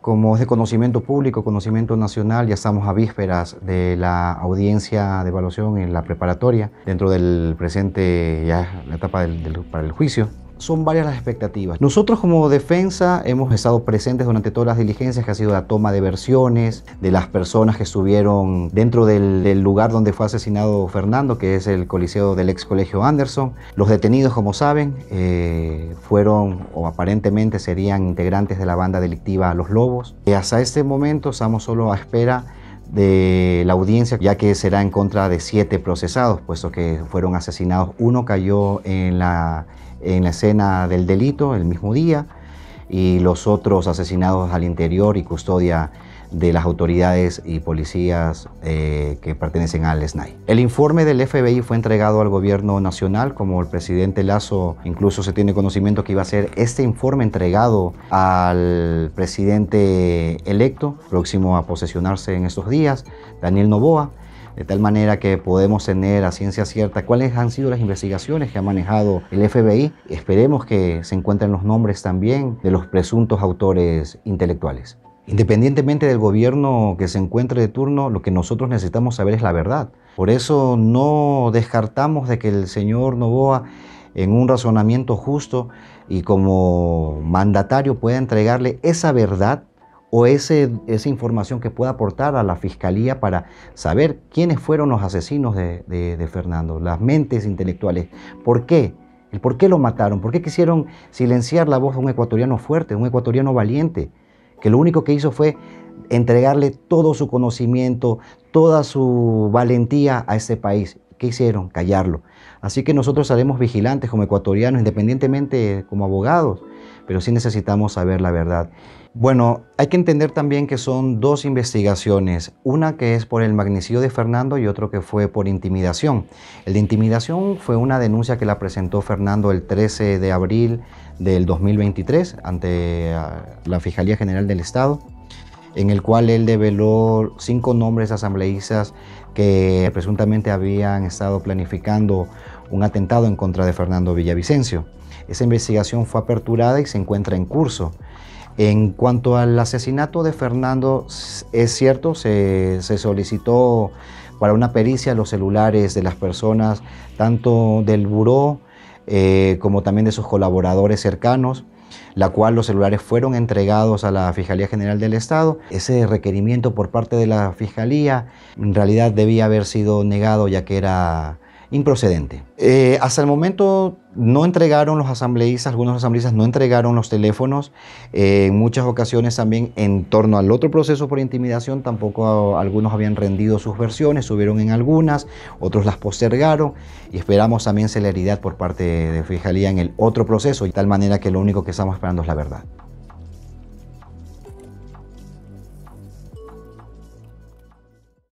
Como es de conocimiento público, conocimiento nacional, ya estamos a vísperas de la audiencia de evaluación en la preparatoria, dentro del presente, ya la etapa del, para el juicio son varias las expectativas. Nosotros como defensa hemos estado presentes durante todas las diligencias, que ha sido la toma de versiones de las personas que estuvieron dentro del, lugar donde fue asesinado Fernando, que es el coliseo del ex colegio Anderson. Los detenidos, como saben, eh, fueron o aparentemente serían integrantes de la banda delictiva Los Lobos. Y hasta este momento estamos solo a espera de la audiencia, ya que será en contra de siete procesados, puesto que fueron asesinados. Uno cayó en la en la escena del delito el mismo día y los otros asesinados al interior y custodia de las autoridades y policías eh, que pertenecen al SNAI. El informe del FBI fue entregado al gobierno nacional, como el presidente Lazo incluso se tiene conocimiento que iba a ser este informe entregado al presidente electo, próximo a posesionarse en estos días, Daniel Novoa de tal manera que podemos tener a ciencia cierta cuáles han sido las investigaciones que ha manejado el FBI. Esperemos que se encuentren los nombres también de los presuntos autores intelectuales. Independientemente del gobierno que se encuentre de turno, lo que nosotros necesitamos saber es la verdad. Por eso no descartamos de que el señor Novoa, en un razonamiento justo y como mandatario, pueda entregarle esa verdad o ese, esa información que pueda aportar a la fiscalía para saber quiénes fueron los asesinos de, Fernando, las mentes intelectuales, por qué, el por qué lo mataron, por qué quisieron silenciar la voz de un ecuatoriano fuerte, un ecuatoriano valiente, que lo único que hizo fue entregarle todo su conocimiento, toda su valentía a ese país. ¿Qué hicieron? Callarlo. Así que nosotros seremos vigilantes como ecuatorianos, independientemente como abogados, pero sí necesitamos saber la verdad. Bueno, hay que entender también que son dos investigaciones, una que es por el magnicidio de Fernando y otro que fue por intimidación. El de intimidación fue una denuncia que la presentó Fernando el 13 de abril del 2023 ante ah, la Fiscalía General del Estado, en el cual él develó cinco nombres asambleístas que presuntamente habían estado planificando un atentado en contra de Fernando Villavicencio. Esa investigación fue aperturada y se encuentra en curso. En cuanto al asesinato de Fernando, es cierto, se, solicitó para una pericia los celulares de las personas, tanto del buró eh, como también de sus colaboradores cercanos, la cual los celulares fueron entregados a la Fiscalía General del Estado. Ese requerimiento por parte de la Fiscalía en realidad debía haber sido negado ya que era improcedente. Eh, hasta el momento no entregaron los asambleístas, algunos asambleístas no entregaron los teléfonos. Eh, en muchas ocasiones también en torno al otro proceso por intimidación, tampoco algunos habían rendido sus versiones, subieron en algunas, otros las postergaron y esperamos también celeridad por parte de, de Fiscalía en el otro proceso, de tal manera que lo único que estamos esperando es la verdad.